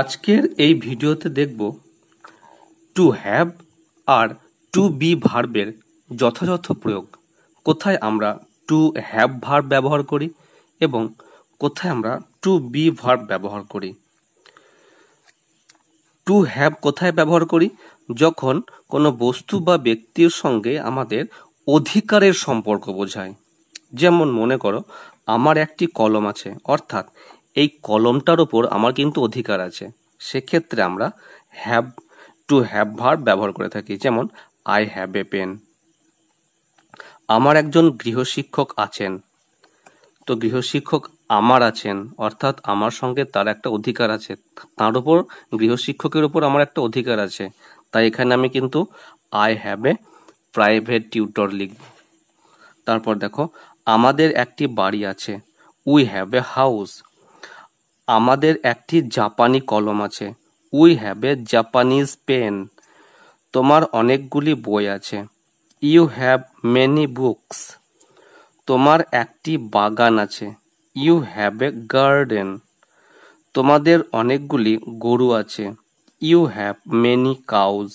আজকের এই ভিডিওতে দেখব টু হ্যাভ আর টু বি ভার্বের যথাযথ প্রয়োগ কোথায় আমরা টু হ্যাভ ভার্ব ব্যবহার করি এবং কোথায় আমরা টু বি ভার্ব ব্যবহার করি টু হ্যাভ কোথায় ব্যবহার করি যখন কোনো বস্তু বা ব্যক্তির সঙ্গে আমাদের অধিকারের সম্পর্ক বোঝায় যেমন মনে করো আমার একটি কলম আছে অর্থাৎ এই কলমটার ওপর আমার কিন্তু অধিকার আছে সেক্ষেত্রে আমরা হ্যাভ টু হ্যাভ ভার ব্যবহার করে থাকি যেমন আই হ্যাভ এ পেন আমার একজন গৃহশিক্ষক আছেন তো গৃহশিক্ষক আমার আছেন অর্থাৎ আমার সঙ্গে তার একটা অধিকার আছে তার ওপর গৃহশিক্ষকের ওপর আমার একটা অধিকার আছে তাই এখানে আমি কিন্তু I have a private tutor লিখব তারপর দেখো আমাদের একটি বাড়ি আছে উই হ্যাভ এ হাউস আমাদের একটি জাপানি কলম আছে we have a Japanese pen তোমার অনেকগুলি বই আছে ইউ হ্যাভ মেনি বুকস তোমার একটি বাগান আছে ইউ হ্যাভ এ গার্ডেন তোমাদের অনেকগুলি গরু আছে ইউ হ্যাভ মেনি কাউজ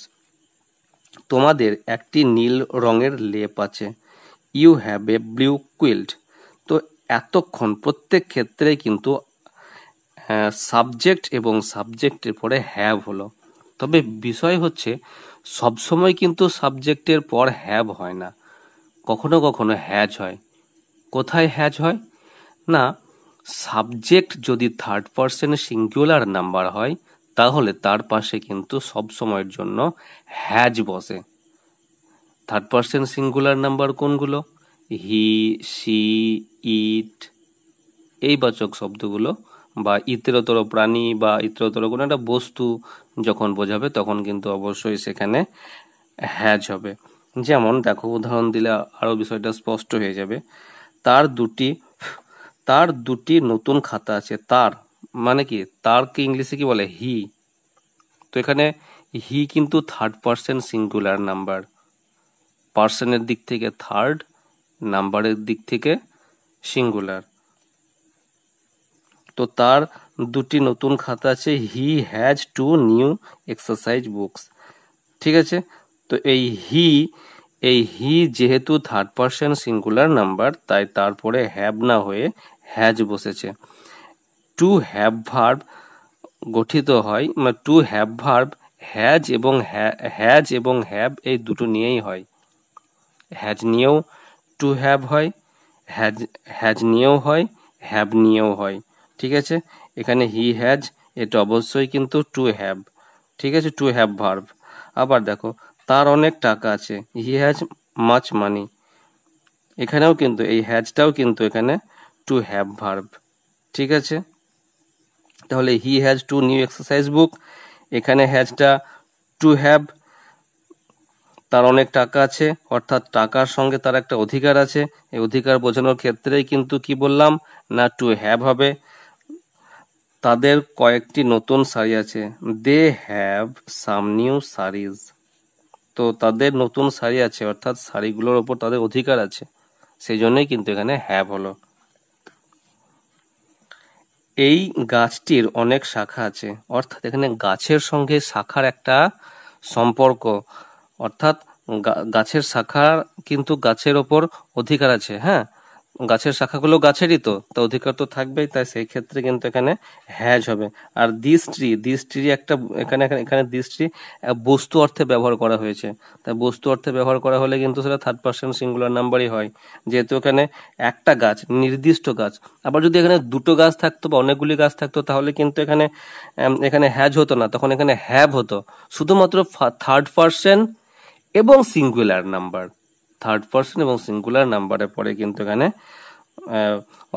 তোমাদের একটি নীল রঙের লেপ আছে you have a blue quilt তো এতক্ষণ প্রত্যেক ক্ষেত্রে কিন্তু সাবজেক্ট এবং সাবজেক্টের পরে হ্যাভ হলো তবে বিষয় হচ্ছে সবসময় কিন্তু সাবজেক্টের পর হ্যাভ হয় না কখনো কখনো হ্যাজ হয় কোথায় হ্যাজ হয় না সাবজেক্ট যদি থার্ড পার্সন সিঙ্গুলার নাম্বার হয় তাহলে তার পাশে কিন্তু সব সময়ের জন্য হ্যাজ বসে থার্ড পার্সন সিঙ্গুলার নাম্বার কোনগুলো হি সি ইট এই বাচক শব্দগুলো বা ইতরতর প্রাণী বা ইতরতর কোনো একটা বস্তু যখন বোঝাবে তখন কিন্তু অবশ্যই সেখানে হ্যাজ হবে যেমন দেখো উদাহরণ দিলে আরও বিষয়টা স্পষ্ট হয়ে যাবে তার দুটি তার দুটি নতুন খাতা আছে তার মানে কি তারকে ইংলিশে কি বলে হি তো এখানে হি কিন্তু থার্ড পার্সন সিঙ্গুলার নাম্বার পার্সনের দিক থেকে থার্ড নাম্বারের দিক থেকে সিঙ্গুলার তো তার দুটি নতুন খাতা আছে he has two new exercise books ঠিক আছে তো এই হি এই হি যেহেতু থার্ড পার্সন সিঙ্গুলার নাম্বার তাই তারপরে হ্যাব না হয়ে হ্যাজ বসেছে টু হ্যাভ ভার্ব গঠিত হয় মানে টু হ্যাভ ভার্ব হ্যাজ এবং হ্যাজ এবং হ্যাভ এই দুটো নিয়েই হয় হ্যাজ নিয়েও টু হ্যাভ হয় হ্যাজ হ্যাজ নিয়েও হয় হ্যাব নিয়েও হয় ঠিক আছে এখানে হি হ্যাজ এটা অবশ্যই কিন্তু টু হ্যাভ ঠিক আছে টু হ্যাভ ভার্ভ আবার দেখো তার অনেক টাকা আছে হি হ্যাজ মাচ মানি এখানেও কিন্তু এই হ্যাজটাও কিন্তু এখানে টু হ্যাভ ভার্ভ ঠিক আছে তাহলে he has two new exercise book এখানে হ্যাজটা টু হ্যাভ তার অনেক টাকা আছে অর্থাৎ টাকার সঙ্গে তার একটা অধিকার আছে এই অধিকার বোঝানোর ক্ষেত্রেই কিন্তু কি বললাম না টু হ্যাভ হবে তাদের কয়েকটি নতুন শাড়ি আছে they have some new saris তো তাদের নতুন শাড়ি আছে অর্থাৎ শাড়িগুলোর ওপর তাদের অধিকার আছে সেই জন্যই কিন্তু এখানে হ্যাভ হলো এই গাছটির অনেক শাখা আছে অর্থাৎ এখানে গাছের সঙ্গে শাখার একটা সম্পর্ক অর্থাৎ গাছের শাখার কিন্তু গাছের ওপর অধিকার আছে হ্যাঁ গাছের শাখাগুলো গাছেরই তো তা অধিকার তো থাকবেই তাই সেই ক্ষেত্রে কিন্তু এখানে হ্যাজ হবে আর দৃষ্টি দৃষ্টির একটা এখানে এখানে দৃষ্টি বস্তু অর্থে ব্যবহার করা হয়েছে তাই বস্তু অর্থে ব্যবহার করা হলে কিন্তু সেটা থার্ড পার্সন সিঙ্গুলার নাম্বারই হয় যেহেতু এখানে একটা গাছ নির্দিষ্ট গাছ আবার যদি এখানে দুটো গাছ থাকতো বা অনেকগুলি গাছ থাকতো তাহলে কিন্তু এখানে এখানে হ্যাজ হতো না তখন এখানে হ্যাভ হতো শুধুমাত্র থার্ড পার্সন এবং সিঙ্গুলার নাম্বার থার্ড পার্সন এবং সিঙ্গুলার নাম্বারের পরে কিন্তু এখানে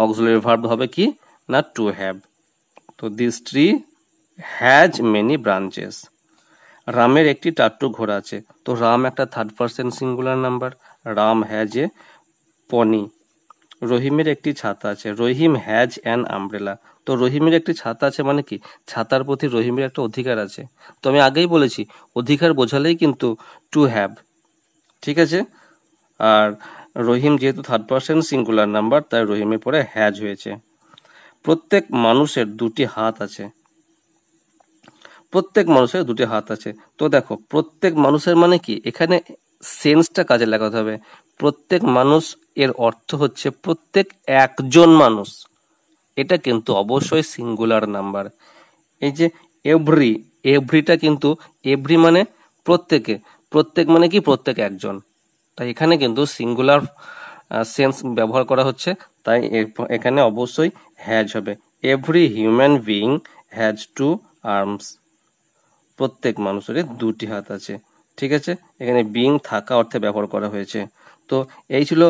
অক্সিলারি ভার্ব হবে কি না টু হ্যাভ তো this tree has many branches রামের একটি টাট্টু ঘোড়া আছে তো রাম একটা third person singular number Ram has a pony রহিমের একটি ছাতা আছে রহিম হ্যাজ অ্যান আমব্রেলা তো রহিমের একটি ছাতা আছে মানে কি ছাতার প্রতি রহিমের একটা অধিকার আছে তো আমি আগেই বলেছি অধিকার বোঝালেই কিন্তু টু হ্যাভ ঠিক আছে আর রহিম যেহেতু থার্ড পার্সন সিঙ্গুলার নাম্বার তাই রহিমের পরে হ্যাজ হয়েছে প্রত্যেক মানুষের দুটি হাত আছে প্রত্যেক মানুষের দুটি হাত আছে তো দেখো প্রত্যেক মানুষের মানে কি এখানে সেন্সটা কাজে লাগাতে হবে প্রত্যেক মানুষ এর অর্থ হচ্ছে প্রত্যেক একজন মানুষ এটা কিন্তু অবশ্যই সিঙ্গুলার নাম্বার এই যে এভরি এভরিটা কিন্তু এভরি মানে প্রত্যেকে প্রত্যেক মানে কি প্রত্যেক একজন তাই এখানে কিন্তু সিঙ্গুলার সেন্স ব্যবহার করা হচ্ছে তাই এখানে অবশ্যই হ্যাজ হবে every human being has two arms প্রত্যেক মানুষেরই দুটি হাত আছে ঠিক আছে এখানে বিং থাকা অর্থে ব্যবহার করা হয়েছে তো এই ছিল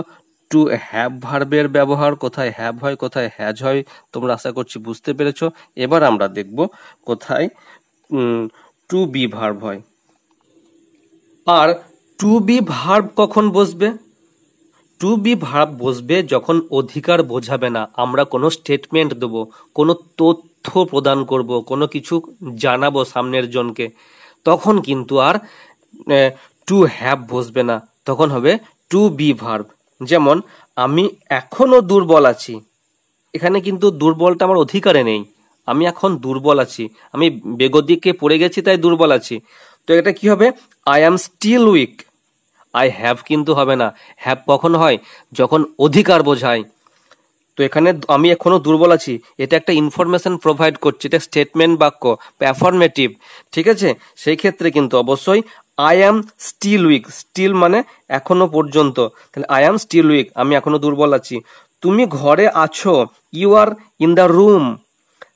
টু হ্যাভ ভার্বের ব্যবহার কোথায় হ্যাভ হয় কোথায় হ্যাজ হয় তোমরা আশা করছি বুঝতে পেরেছ এবার আমরা দেখব কোথায় টু বি ভার্ব হয় আর টু বি ভার্ব কখন বসবে টু বি ভার্ব বসবে যখন অধিকার বোঝাবে না আমরা কোনো স্টেটমেন্ট দেবো কোনো তথ্য প্রদান করব কোনো কিছু জানাবো সামনের জনকে তখন কিন্তু আর টু হ্যাভ বসবে না তখন হবে টু বি ভার্ব যেমন আমি এখনও দুর্বল আছি এখানে কিন্তু দুর্বলটা আমার অধিকারে নেই আমি এখন দুর্বল আছি আমি বেগদিকে পড়ে গেছি তাই দুর্বল আছি তো এটা কি হবে I am still weak I have কিন্তু হবে না হ্যাভ কখন হয় যখন অধিকার বোঝায় তো এখানে আমি এখনও দুর্বল আছি এটা একটা ইনফরমেশন প্রোভাইড করছি এটা স্টেটমেন্ট বাক্য অ্যাফার্মেটিভ ঠিক আছে সেই ক্ষেত্রে কিন্তু অবশ্যই I am still weak still মানে এখনো পর্যন্ত তাহলে আই অ্যাম স্টিল উইক আমি এখনো দুর্বল আছি তুমি ঘরে আছো you are in the room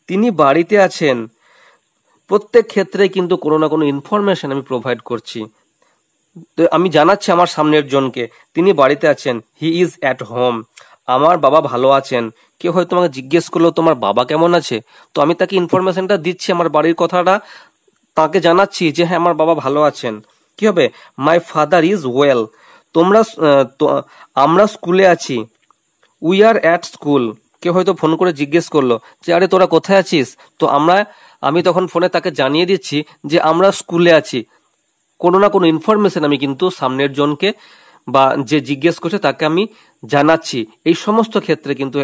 তিনি বাড়িতে আছেন প্রত্যেক ক্ষেত্রে কিন্তু কোনো না কোনো ইনফরমেশন আমি প্রোভাইড করছি আমি জানাচ্ছি আমার সামনের জনকে তিনি বাড়িতে আছেন হি ইজ অ্যাট হোম আমার বাবা ভালো আছেন কেউ হয় তোমাকে জিজ্ঞেস করলো তোমার বাবা কেমন আছে তো আমি তাকে ইনফরমেশনটা দিচ্ছি আমার বাড়ির কথাটা তাকে জানাচ্ছি যে হ্যাঁ আমার বাবা ভালো আছেন কি হবে মাই ফাদার ইজ ওয়েল তোমরা আমরা স্কুলে আছি উই আর অ্যাট স্কুল কেউ হয়তো ফোন করে জিজ্ঞেস করলো যে আরে তোরা কোথায় আছিস তো আমরা আমি তখন ফোনে তাকে জানিয়ে দিচ্ছি যে আমরা স্কুলে আছি কোনো না কোনো ইনফরমেশন আমি কিন্তু সামনের জনকে বা যে জিজ্ঞেস করছে তাকে আমি জানাচ্ছি এই সমস্ত ক্ষেত্রে কিন্তু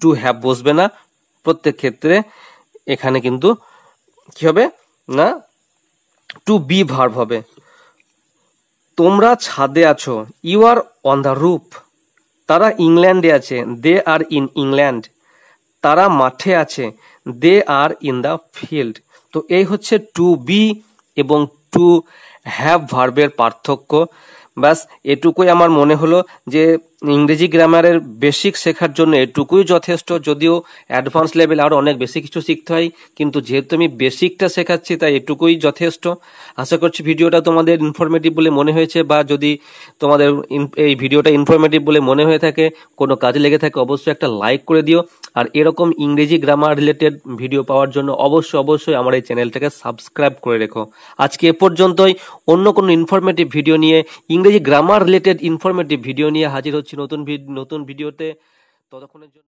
টু হ্যাভ বসবে না প্রত্যেক ক্ষেত্রে এখানে কিন্তু কি হবে না টু বি ভার্ভ হবে তোমরা ছাদে আছো you R on the roof তারা ইংল্যান্ডে আছে দে আর ইন ইংল্যান্ড তারা মাঠে আছে they are in the field তো এই হচ্ছে টু বি এবং টু হ্যাভ ভার্বের পার্থক্য ব্যাস এটুকুই আমার মনে হলো যে ইংরেজি গ্রামারের বেসিক শেখার জন্য এটুকুই যথেষ্ট যদিও অ্যাডভান্স লেভেল আরও অনেক বেশি কিছু শিখতে হয় কিন্তু যেহেতু আমি বেসিকটা শেখাচ্ছি তাই এটুকুই যথেষ্ট আশা করছি ভিডিওটা তোমাদের ইনফরমেটিভ বলে মনে হয়েছে বা যদি তোমাদের এই ভিডিওটা ইনফরমেটিভ বলে মনে হয়ে থাকে কোনো কাজে লেগে থাকে অবশ্যই একটা লাইক করে দিও আর এরকম ইংরেজি গ্রামার রিলেটেড ভিডিও পাওয়ার জন্য অবশ্যই অবশ্যই আমার এই চ্যানেলটাকে সাবস্ক্রাইব করে রেখো আজকে এ পর্যন্তই অন্য কোনো ইনফরমেটিভ ভিডিও নিয়ে ইংরেজি গ্রামার রিলেটেড ইনফরমেটিভ ভিডিও নিয়ে হাজির হচ্ছে করছি নতুন নতুন ভিডিওতে ততক্ষণের জন্য